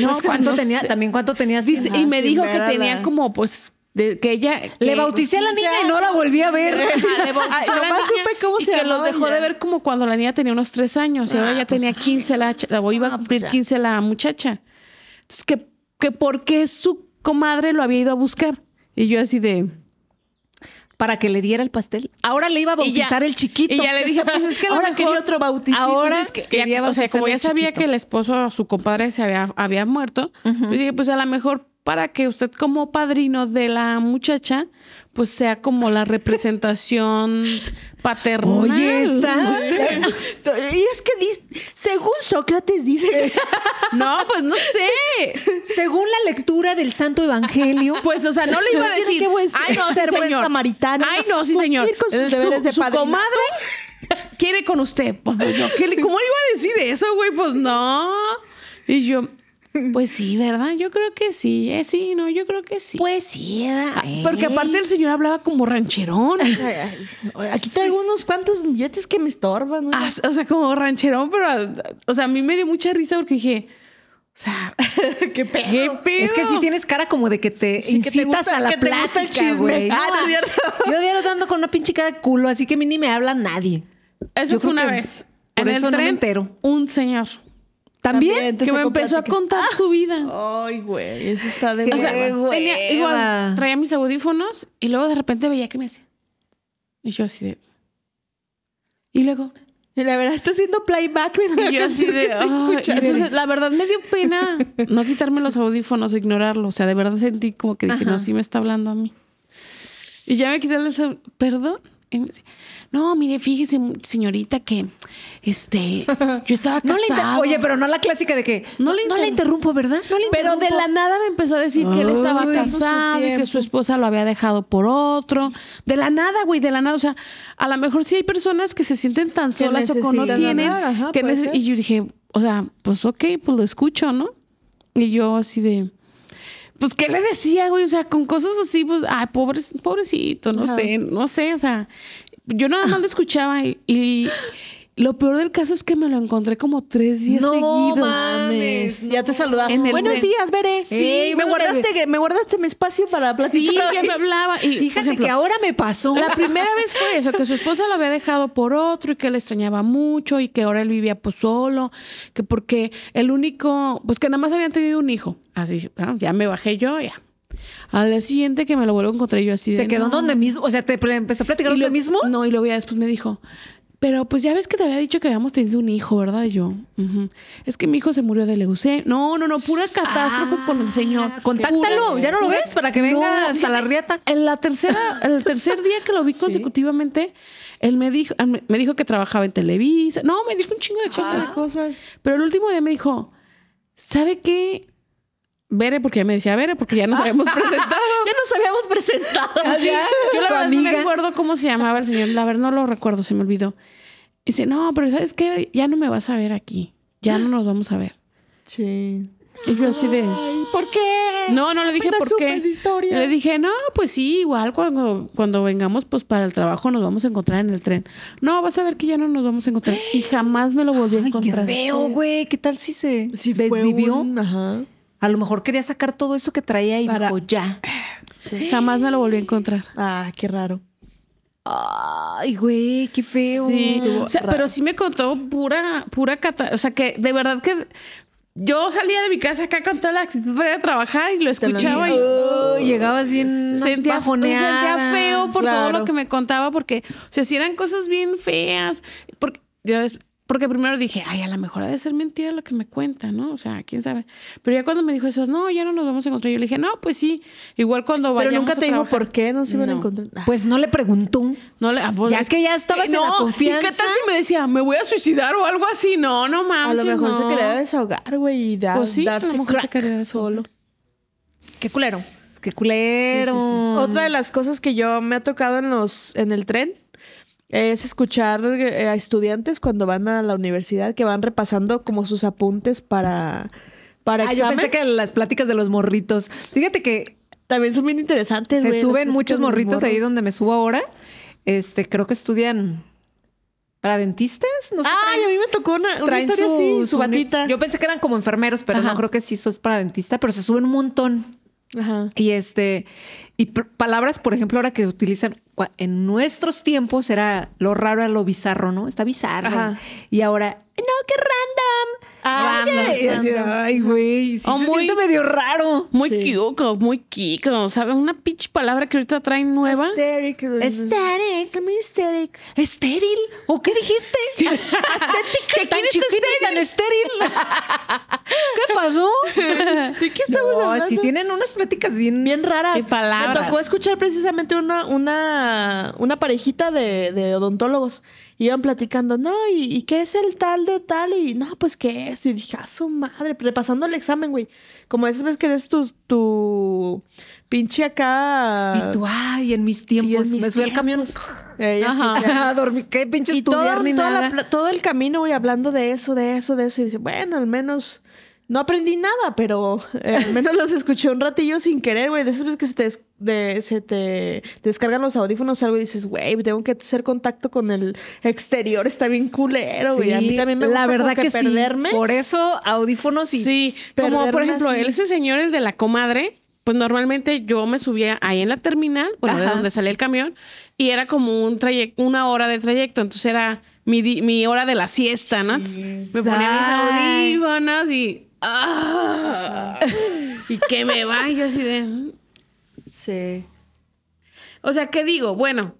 No, pues, cuánto tenía, también cuánto tenía. y me dijo que tenía como, pues, de, que ella. le pues, bauticé a la niña y no la volví a ver. Lo más supe cómo se que los dejó de ver como cuando la niña tenía unos tres años. y ahora ah, ya pues, tenía 15 la, la iba a ah, cumplir 15 la muchacha. Entonces, que, que por qué su comadre lo había ido a buscar. Y yo así de para que le diera el pastel. Ahora le iba a bautizar el chiquito. Y ya le dije, pues es que ahora mejor, quería otro bautizo. Pues ahora es que quería o sea, como ya sabía que el esposo, su compadre, se había, había muerto, yo pues dije, pues a lo mejor para que usted como padrino de la muchacha pues sea como la representación paternal. Oye, Y es que según Sócrates dice. No, pues no sé. Según la lectura del Santo Evangelio. Pues, o sea, no le iba a decir. buen, Ay, no, ser buen samaritano. Ay, no, sí, señor. Con sus su, quiere con usted. Pues, ¿cómo le iba a decir eso, güey? Pues no. Y yo, pues sí, ¿verdad? Yo creo que sí, ¿eh? sí, no, yo creo que sí. Pues sí, eh. porque aparte el señor hablaba como rancherón. aquí traigo unos cuantos billetes que me estorban. Ah, o sea, como rancherón, pero, o sea, a mí me dio mucha risa porque dije, o sea, ¿Qué pedo? Es que si tienes cara como de que te incitas a la plática, te el chisme. Ah, es ah. cierto. Yo diario con una pinche cara de culo, así que a mí ni me habla nadie. Eso fue una vez. en el tren, entero. Un señor también, que me empezó a contar su ah. vida. Ay, güey, eso está de o tenía, igual traía mis audífonos y luego de repente veía que me hacía. Y yo así de. Y luego. la verdad está haciendo playback Y yo así de, estoy escuchando. Entonces, la verdad me dio pena no quitarme los audífonos o ignorarlo. O sea, de verdad sentí como que dije, no, sí me está hablando a mí. Y ya me quité el. Perdón no, mire, fíjese, señorita, que este, yo estaba casada. Oye, pero no la clásica de que no, le, interrumpo, ¿verdad? No le interrumpo. Pero de la nada me empezó a decir que él estaba casado y que su esposa lo había dejado por otro. De la nada, güey, de la nada. O sea, a lo mejor sí hay personas que se sienten tan solas o que no tienen. y yo dije, o sea, pues ok, pues lo escucho, ¿no? Y yo así de pues, ¿qué le decía, güey? O sea, con cosas así, pues, ay, pobrecito, no sé, no sé, o sea, yo nada más lo escuchaba y lo peor del caso es que me lo encontré como tres días no seguidos. Mames, Ya te saludaba. Buenos días, Veré. Sí, me guardaste, me guardaste mi espacio para platicar. Sí, ya me hablaba. Y, Fíjate que ahora me pasó. La primera vez fue eso, que su esposa lo había dejado por otro y que le extrañaba mucho y que ahora él vivía pues solo, que porque el único, pues que nada más habían tenido un hijo. Así, bueno, ya me bajé yo, ya. Al día siguiente que me lo vuelvo a encontrar yo así. ¿Se quedó donde mismo? O sea, ¿te empezó a platicar lo, mismo? No, y luego ya después me dijo, pero pues ya ves que te había dicho que habíamos tenido un hijo, ¿verdad? yo, es que mi hijo se murió de leucemia. No, no, no, pura ah, catástrofe con el señor. Contáctalo, ya no lo ves para que venga hasta la riata. En la tercera, el tercer día que lo vi consecutivamente, él me dijo, ah, me dijo que trabajaba en Televisa. No, me dijo un chingo de cosas. Pero el último día me dijo, ¿sabe qué? Vere, porque ya me decía Vere, porque ya nos habíamos presentado. ya nos habíamos presentado. Yo la verdad no me acuerdo cómo se llamaba el señor. La verdad no lo recuerdo, se me olvidó dice, no, pero ¿sabes qué? Ya no me vas a ver aquí. Ya no nos vamos a ver. Sí. Y yo así de... ¿Por qué? No, no le dije por qué. Historia. Le dije, no, pues sí, igual cuando, cuando vengamos pues para el trabajo nos vamos a encontrar en el tren. No, vas a ver que ya no nos vamos a encontrar. Y jamás me lo volvió a encontrar. Ay, qué feo, güey. ¿Qué tal si se desvivió? Ajá. A lo mejor quería sacar todo eso que traía y para... dijo, ya. Jamás me lo volví a encontrar. Ah, qué raro. Ay, güey, qué feo. O sea, pero sí me contó pura, pura cata. O sea, que de verdad que yo salía de mi casa acá con toda la actitud para ir a trabajar y lo escuchaba y llegabas bien sentía, sentía feo por todo lo que me contaba porque o hacían eran cosas bien feas porque yo porque primero dije, ay, a lo mejor ha de ser mentira lo que me cuenta, ¿no? O sea, quién sabe. Pero ya cuando me dijo eso, no, ya no nos vamos a encontrar. Yo le dije, no, pues sí, igual cuando vayamos Pero nunca te dijo por qué no se iban a encontrar. Ah. Pues no le preguntó. No le, ah, ya que ya estaba eh, la confianza. ¿Y qué tal si me decía, me voy a suicidar o algo así? No, no mames. A lo mejor se quería desahogar, güey, y darse pues a lo solo. Qué culero. Qué culero. Otra de las cosas que yo me ha tocado en los en el tren es escuchar eh, a estudiantes cuando van a la universidad que van repasando como sus apuntes para, para ah, Yo pensé que las pláticas de los morritos. Fíjate que también son bien interesantes. Se suben muchos morritos ahí donde me subo ahora. Este, creo que estudian para dentistas. No Ay, a mí me tocó una, historia su, así, su, batita. Yo pensé que eran como enfermeros, pero no creo que sí, eso es para dentista, pero se suben un montón. Y este, y palabras, por ejemplo, ahora que utilizan en nuestros tiempos era lo raro a lo bizarro, ¿no? Está bizarro. Y ahora, no, qué random. Ah, ay, güey. Sí, o se muy, medio raro. Muy kiko, muy kiko. ¿Sabes? Una pinche palabra que ahorita traen nueva. Estéril. Muy estérico. ¿Estéril? ¿O qué dijiste? Estética. ¿Qué tan estéril? ¿Qué pasó? ¿De qué estamos no, hablando? Si tienen unas pláticas bien, bien raras. Palabras. Me tocó escuchar precisamente una, una, una parejita de, de odontólogos iban platicando, no, ¿y, qué es el tal de tal? Y no, pues qué es. Y dije, a su madre, pues, repasando el examen, güey. Como esas veces que des tu, tu pinche acá. Y tú, ay, en mis tiempos. me subí al camión. Ajá. qué pinche y estudiar todo, todo el camino, güey, hablando de eso, de eso, de eso. Y dice, bueno, al menos. No aprendí nada, pero eh, al menos los escuché un ratillo sin querer, güey. De esas veces que se te de, se te descargan los audífonos algo y dices, güey, tengo que hacer contacto con el exterior, está bien culero, güey. a mí también me gusta la verdad que, perderme. Por eso audífonos y Sí, como por ejemplo, ese señor el de la comadre, pues normalmente yo me subía ahí en la terminal, bueno, donde salía el camión, y era como un trayecto, una hora de trayecto, entonces era mi, hora de la siesta, ¿no? me ponía mis audífonos y... ¡ah! y que me va, yo así de... Sí. O sea, ¿qué digo? Bueno,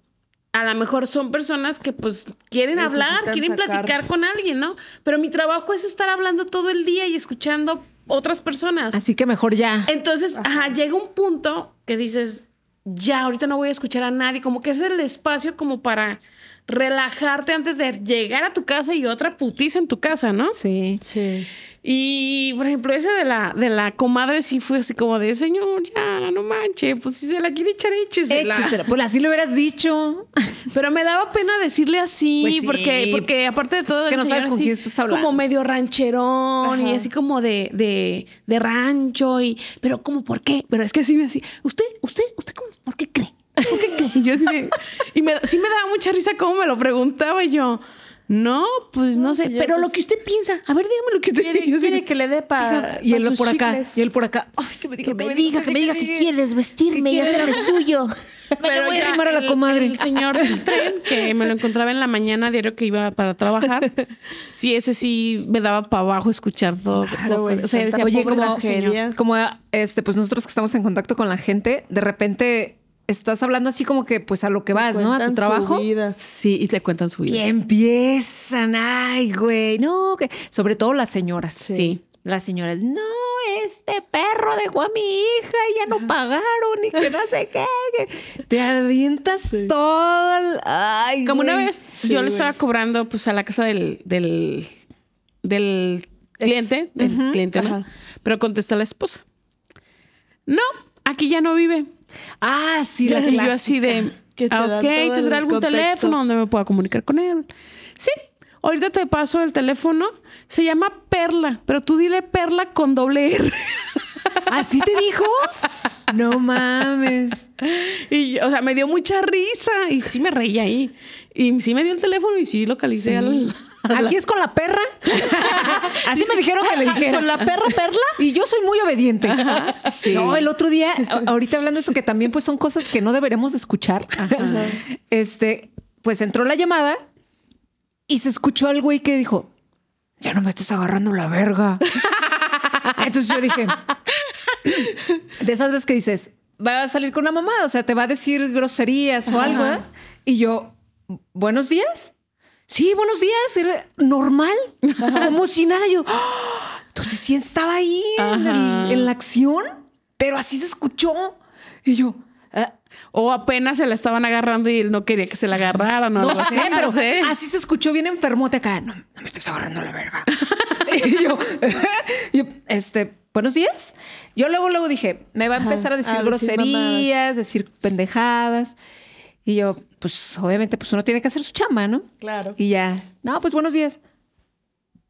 a lo mejor son personas que pues quieren hablar, quieren platicar con alguien, ¿no? Pero mi trabajo es estar hablando todo el día y escuchando otras personas. Así que mejor ya. Entonces, ajá. llega un punto que dices, ya, ahorita no voy a escuchar a nadie, como que es el espacio como para relajarte antes de llegar a tu casa y otra putiza en tu casa, ¿no? Sí. Sí. Y, por ejemplo, ese de la, de la comadre sí fue así como de, señor, ya, no manche, pues si se la quiere echar, échesela. échesela. Pues así lo hubieras dicho. Pero me daba pena decirle así, pues porque, porque pues aparte de todo, es que como medio rancherón y así como de, rancho y, pero como, ¿por qué? Pero es que así me así, usted, usted, usted, como, ¿por qué cree? ¿Por qué cree? Y yo así y me, sí me daba mucha risa cómo me lo preguntaba y yo. No, pues no, sé. pero lo pues, que usted piensa. A ver, dígame lo que usted quiere. que le dé para. Y él por acá. Y él por acá. Ay, que me diga, que me, diga, que quiere desvestirme y el suyo. Pero, voy a llamar a la comadre. El, señor del tren, que me lo encontraba en la mañana diario que iba para trabajar. Sí, ese sí me daba para abajo escuchar todo. o sea, decía, oye, como, como este, pues nosotros que estamos en contacto con la gente, de repente estás hablando así como que pues a lo que vas, ¿no? A tu trabajo. Su vida. Sí, y te cuentan su vida. Y empiezan, ay, güey, no, que sobre todo las señoras. Sí. Las señoras, no, este perro dejó a mi hija y ya no pagaron y que no sé qué. te avientas todo. Ay, como una vez yo le estaba cobrando pues a la casa del, del, del cliente, del cliente, Pero contesta la esposa. No, aquí ya no vive Ah, sí, la clásica. Yo así de, ah, ok, tendrá algún teléfono donde me pueda comunicar con él. Sí, ahorita te paso el teléfono. Se llama Perla, pero tú dile Perla con doble R. ¿Así te dijo? No mames. Y, o sea, me dio mucha risa y sí me reí ahí. Y sí me dio el teléfono y sí localicé al ¿Aquí es con la perra? Así me dijeron que le dijeron ¿Con la perra perla? Y yo soy muy obediente. No, el otro día, ahorita hablando de eso, que también pues son cosas que no deberemos escuchar. Este, pues entró la llamada y se escuchó algo güey que dijo, ya no me estás agarrando la verga. Entonces yo dije, de esas veces que dices, va a salir con la mamada, o sea, te va a decir groserías o algo. ¿eh?". Y yo, buenos días sí, buenos días, era normal, como si nada. Yo, ¡ah! entonces sí estaba ahí en, la acción, pero así se escuchó. Y yo, ah. o apenas se la estaban agarrando y él no quería que se la agarraran. así, así se escuchó bien enfermote acá. No, me estás agarrando la verga. y yo, este, buenos días. Yo luego, luego dije, me va a empezar a decir groserías, decir, decir pendejadas. Y yo, pues obviamente pues uno tiene que hacer su chamba, ¿no? Claro. Y ya, no, pues buenos días.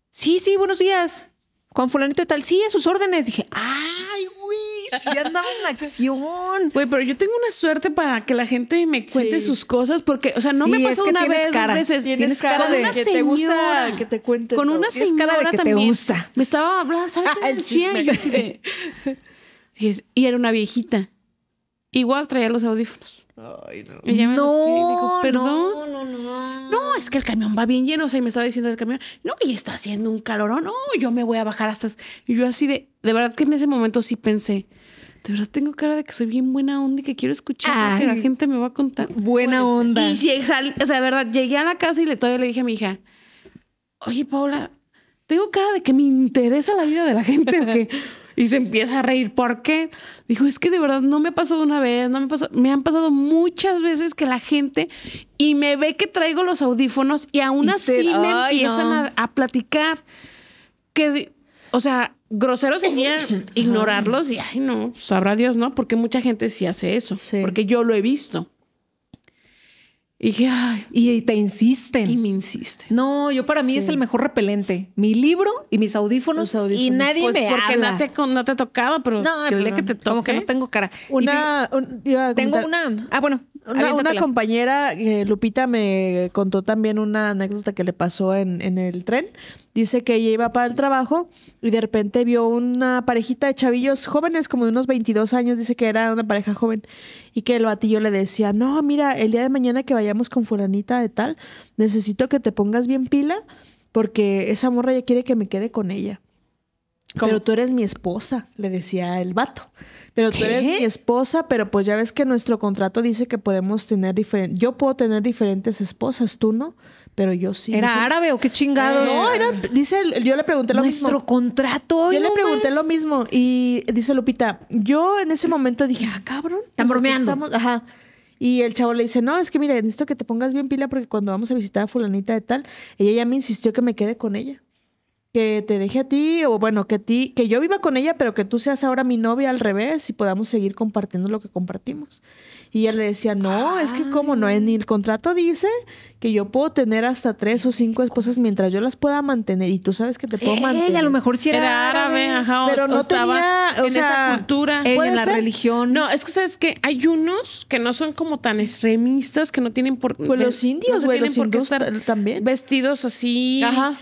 Sí, sí, buenos días. Con fulanito y tal, sí, a sus órdenes. Dije, ay, güey, sí andaba en acción. Güey, pero yo tengo una suerte para que la gente me cuente sus cosas, porque, o sea, no me pasa una vez, dos veces. Tienes, cara, de que te gusta que te cuente. Con una señora cara de que te gusta. Me estaba hablando, ¿sabes qué decía? Y era una viejita. Igual traía los audífonos. Ay, no. Pues, no, perdón. No, no, no. No, es que el camión va bien lleno. O sea, y me estaba diciendo el camión, no, que ya está haciendo un calorón. No, yo me voy a bajar hasta. Y yo así de. De verdad que en ese momento sí pensé. De verdad tengo cara de que soy bien buena onda y que quiero escuchar lo que la gente me va a contar. Buena onda. Y sal, o sea, de verdad, llegué a la casa y le todavía le dije a mi hija, oye, Paula, tengo cara de que me interesa la vida de la gente qué? Y se empieza a reír. ¿Por qué? Dijo, es que de verdad no me pasó pasado una vez, no me pasó. Me han pasado muchas veces que la gente y me ve que traigo los audífonos y aún así me empiezan a, platicar. Que, o sea, grosero sería ignorarlos y, ay, no, sabrá Dios, ¿no? Porque mucha gente sí hace eso. Porque yo lo he visto. Y, y te insisten. Y me insisten. No, yo para mí es el mejor repelente. Mi libro y mis audífonos. Y nadie pues me habla. no te, tocaba, pero no, que pues te no tengo cara. Una, tengo una. Ah, bueno, una, compañera, eh, Lupita, me contó también una anécdota que le pasó en, el tren. Dice que ella iba para el trabajo y de repente vio una parejita de chavillos jóvenes, como de unos 22 años, dice que era una pareja joven, y que el batillo le decía, no, mira, el día de mañana que vayamos con fulanita de tal, necesito que te pongas bien pila porque esa morra ya quiere que me quede con ella. Pero tú eres mi esposa, le decía el vato pero tú eres mi esposa, pero pues ya ves que nuestro contrato dice que podemos tener diferentes, yo puedo tener diferentes esposas, tú no, pero yo sí. ¿Era árabe o qué chingados? No, era, dice, yo le pregunté lo mismo. Nuestro contrato. Yo le pregunté lo mismo y dice Lupita, yo en ese momento dije, ah, cabrón. Están bromeando. ajá. Y el chavo le dice, no, es que mira, necesito que te pongas bien pila porque cuando vamos a visitar a fulanita de tal, ella ya me insistió que me quede con ella que te deje a ti, o bueno, que a ti, que yo viva con ella, pero que tú seas ahora mi novia al revés y podamos seguir compartiendo lo que compartimos. Y él le decía, no, es que como no es ni ah. el contrato dice que yo puedo tener hasta tres o cinco esposas mientras yo las pueda mantener y tú sabes que te puedo mantener. Eh, a lo mejor si era, árabe, ajá, pero o no estaba en esa cultura, en la religión. No, es que sabes que hay unos que no son como tan extremistas que no tienen por pues los indios, güey, no qué estar también vestidos así. Ajá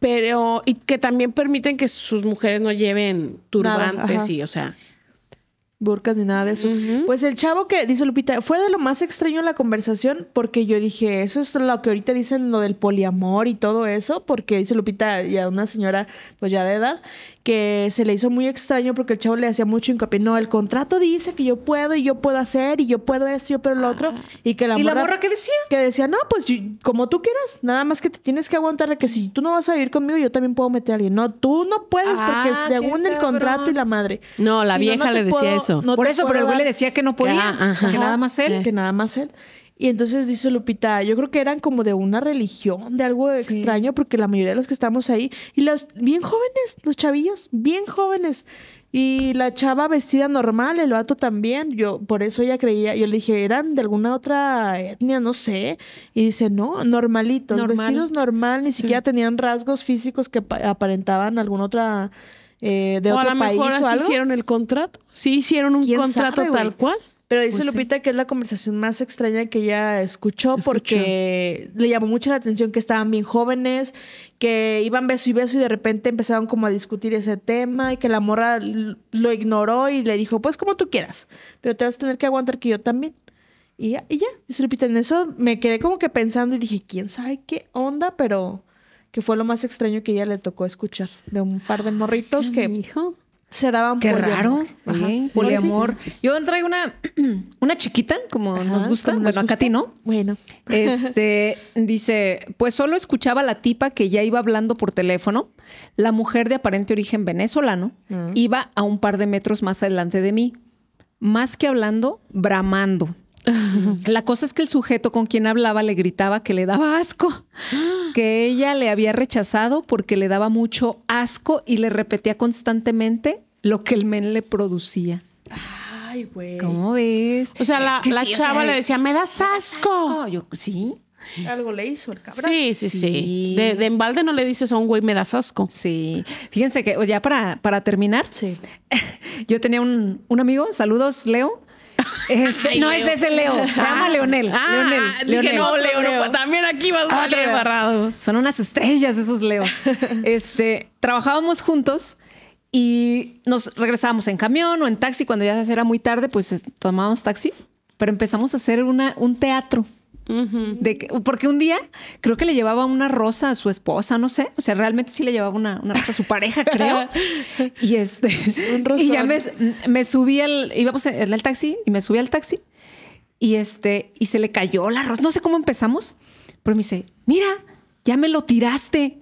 pero, y que también permiten que sus mujeres no lleven turbantes y, o sea burcas ni nada de eso. Pues el chavo que, dice Lupita, fue de lo más extraño la conversación porque yo dije, eso es lo que ahorita dicen lo del poliamor y todo eso, porque dice Lupita, y a una señora pues ya de edad, que se le hizo muy extraño porque el chavo le hacía mucho hincapié, no, el contrato dice que yo puedo y yo puedo hacer y yo puedo esto y yo puedo lo otro, ah. y que la morra... ¿Y la morra qué decía? Que decía, no, pues como tú quieras, nada más que te tienes que aguantar de que si tú no vas a vivir conmigo, yo también puedo meter a alguien. No, tú no puedes porque ah, según el contrato y la madre. No, la vieja le decía eso por eso, pero el güey le decía que no podía, que nada más él. Eh. Que nada más él. Y entonces dice Lupita, yo creo que eran como de una religión, de algo extraño, porque la mayoría de los que estamos ahí, y los bien jóvenes, los chavillos, bien jóvenes. Y la chava vestida normal, el vato también. Yo, por eso ella creía, yo le dije, eran de alguna otra etnia, no sé. Y dice, no, normalitos, vestidos normal, ni siquiera tenían rasgos físicos que aparentaban alguna otra eh, de o a lo mejor así hicieron el contrato. Sí hicieron un contrato tal cual. Pero dice pues Lupita que es la conversación más extraña que ella escuchó, porque le llamó mucho la atención que estaban bien jóvenes, que iban beso y beso y de repente empezaron como a discutir ese tema y que la morra lo ignoró y le dijo, pues como tú quieras, pero te vas a tener que aguantar que yo también. Y ya, y ya, dice Lupita, en eso me quedé como que pensando y dije, ¿quién sabe qué onda? Pero que fue lo más extraño que ella le tocó escuchar de un par de morritos que se daban Qué raro, ¿eh? poliamor. Yo traigo una, una chiquita, como nos gusta. bueno, a no. Bueno. Este dice: Pues solo escuchaba a la tipa que ya iba hablando por teléfono. La mujer de aparente origen venezolano ah. iba a un par de metros más adelante de mí. Más que hablando, bramando. La cosa es que el sujeto con quien hablaba le gritaba que le daba asco, que ella le había rechazado porque le daba mucho asco y le repetía constantemente lo que el men le producía. Ay, güey. ¿Cómo ves? O sea, la, chava le decía, me das asco. sí. Algo le hizo el cabrón. Sí, sí, sí. De, embalde no le dices a un güey, me das asco. Sí. Fíjense que, ya para, terminar, sí. yo tenía un, un amigo, saludos, Leo, este, no, es ese Leo. Se llama ah. Leonel. Ah, Leonel. Ah, dije, no, Leo, también aquí vas a salir embarrado. Son unas estrellas esos Leos. este, trabajábamos juntos y nos regresábamos en camión o en taxi. Cuando ya era muy tarde, pues eh, tomábamos taxi. Pero empezamos a hacer una, un teatro de porque un día creo que le llevaba una rosa a su esposa, no sé. O sea, realmente sí le llevaba una, rosa a su pareja, creo. y este. y ya me, subí al. Íbamos en el taxi y me subí al taxi. Y este. Y se le cayó la rosa. No sé cómo empezamos, pero me dice: Mira, ya me lo tiraste.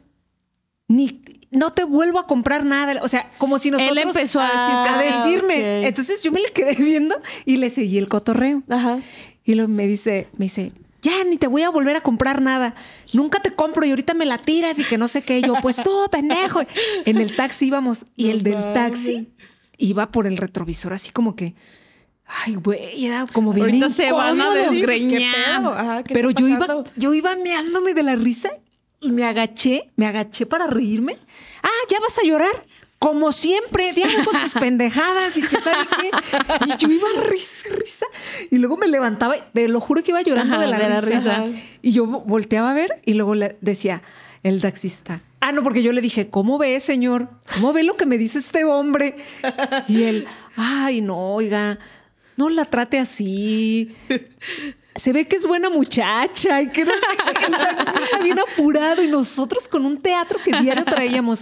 Ni, no te vuelvo a comprar nada. O sea, como si nosotros... Él empezó a, decirme. Ah, Entonces yo me le quedé viendo y le seguí el cotorreo. Ajá. Y lo, me dice, me dice, ya ni te voy a volver a comprar nada, nunca te compro y ahorita me la tiras y que no sé qué. Yo, pues tú, pendejo. En el taxi íbamos y el del taxi iba por el retrovisor así como que... Ay, güey, era como bien Ahorita se van a desgreñar. Pues, Pero yo iba, yo iba meándome de la risa y me agaché, me agaché para reírme. Ah, ¿ya vas a llorar? como siempre, diario con tus pendejadas y Y yo iba a risa, risa. Y luego me levantaba, y te lo juro que iba llorando de, la, risa. Y yo volteaba a ver y luego le decía el taxista. Ah, no, porque yo le dije, ¿cómo ve, señor? ¿Cómo ve lo que me dice este hombre? Y él, ay, no, oiga, no la trate así. se ve que es buena muchacha y que, el bien apurado y nosotros con un teatro que diario traíamos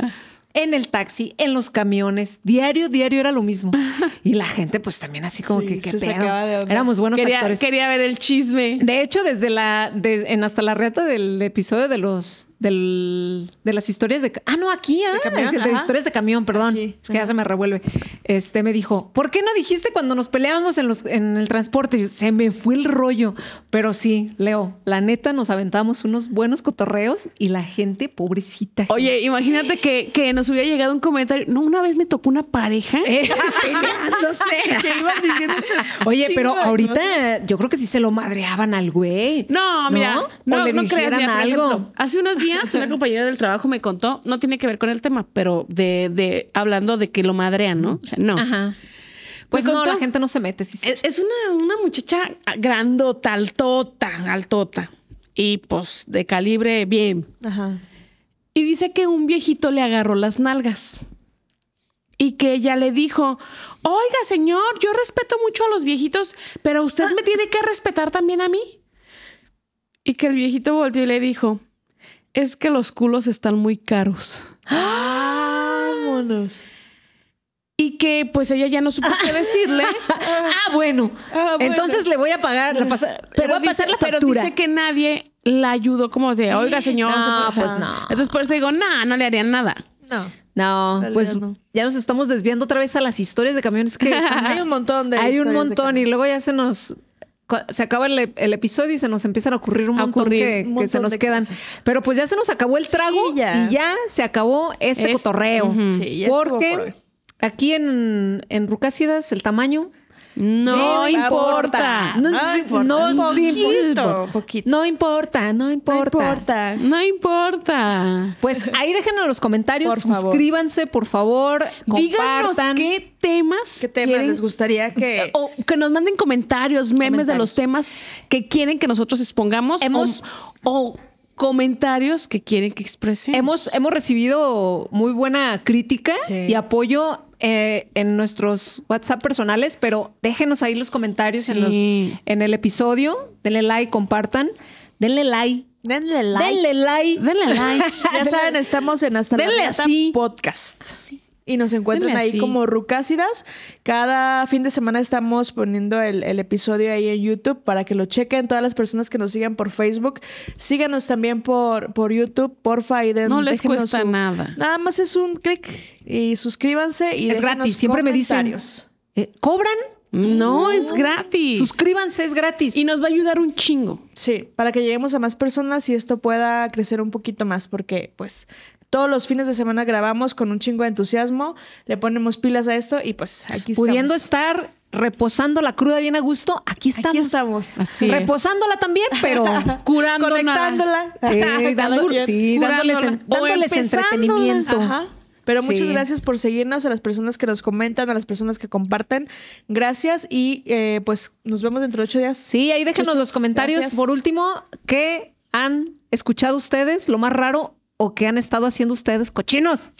en el taxi, en los camiones, diario, diario era lo mismo. Y la gente pues también así como que, ¿qué pedo? Éramos buenos actores. Quería ver el chisme. De hecho, desde la, en hasta la reta del episodio de los del, de las historias de... Ah, no, aquí, de, ah, historias de camión, perdón. Es que ya se me revuelve. Este me dijo, ¿por qué no dijiste cuando nos peleábamos en, los, en el transporte? se me fue el rollo. Pero sí, Leo, la neta nos aventamos unos buenos cotorreos y la gente pobrecita. Oye, imagínate que, que, nos hubiera llegado un comentario. No, una vez me tocó una pareja eh. peleándose. que iban diciendo... Oye, pero ahorita yo creo que sí se lo madreaban al güey. No, mira, no, no, no algo. hace unos una compañera del trabajo me contó, no tiene que ver con el tema, pero de, hablando de que lo madrean, ¿no? O sea, no. Ajá. Pues, la gente no se mete. es una, muchacha grandota, altota, altota. Y pues de calibre bien. Y dice que un viejito le agarró las nalgas. Y que ella le dijo, oiga señor, yo respeto mucho a los viejitos, pero usted me tiene que respetar también a mí. Y que el viejito Volvió y le dijo, es que los culos están muy caros. Vámonos. Y que pues ella ya no supo qué decirle. Ah, ah, bueno. Entonces le voy a pagar, la pero le voy a pasar la factura. Pero dice que nadie la ayudó como de, oiga, señor. No, pues no. Entonces por eso digo, no, no le harían nada. No. No, pues ya nos estamos desviando otra vez a las historias de camiones que... hay un montón de... Hay un montón y luego ya se nos se acaba el, episodio y se nos empiezan a ocurrir un montón, que, se nos quedan. Pero pues ya se nos acabó el trago y ya se acabó este cotorreo. porque aquí en, en el tamaño no importa. No, importa. No, no, importa, no importa. No importa. Pues ahí déjenlo en los comentarios. Por suscríbanse, por favor. Compartan. Díganos qué temas. ¿Qué temas les gustaría que. O que nos manden comentarios, memes de los temas que quieren que nosotros expongamos. o, comentarios que quieren que expresen. Hemos, hemos recibido muy buena crítica y apoyo eh, en nuestros WhatsApp personales, pero déjenos ahí los comentarios en, los, en el episodio. Denle like, compartan. Denle like. Denle like. Denle like. ya saben, estamos en Hasta Podcast y nos encuentran ahí como Rucácidas. Cada fin de semana estamos poniendo el, episodio ahí en YouTube para que lo chequen. Todas las personas que nos sigan por Facebook, síganos también por, por YouTube, por Y no les cuesta nada. Nada más es un clic y suscríbanse y es gratis. Siempre me dicen, eh, ¿cobran? no, es gratis. Suscríbanse, es gratis. Y nos va a ayudar un chingo. Sí, para que lleguemos a más personas y esto pueda crecer un poquito más, porque pues todos los fines de semana grabamos con un chingo de entusiasmo, le ponemos pilas a esto y pues aquí Pudiendo estar reposando la cruda bien a gusto, aquí estamos. Aquí estamos. Así Reposándola también, pero curándola. Conectándola. Eh, sí, dándoles, entretenimiento. Pero muchas gracias por seguirnos, a las personas que nos comentan, a las personas que comparten. Gracias y eh, pues nos vemos dentro de ocho días. Sí, ahí déjenos los comentarios. Por último, ¿qué han escuchado ustedes? Lo más raro o qué han estado haciendo ustedes cochinos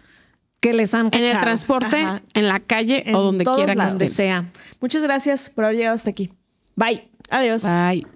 que les han cachado. En el transporte, en la calle o donde quiera que sea. Muchas gracias por haber llegado hasta aquí. Bye. Adiós. Bye.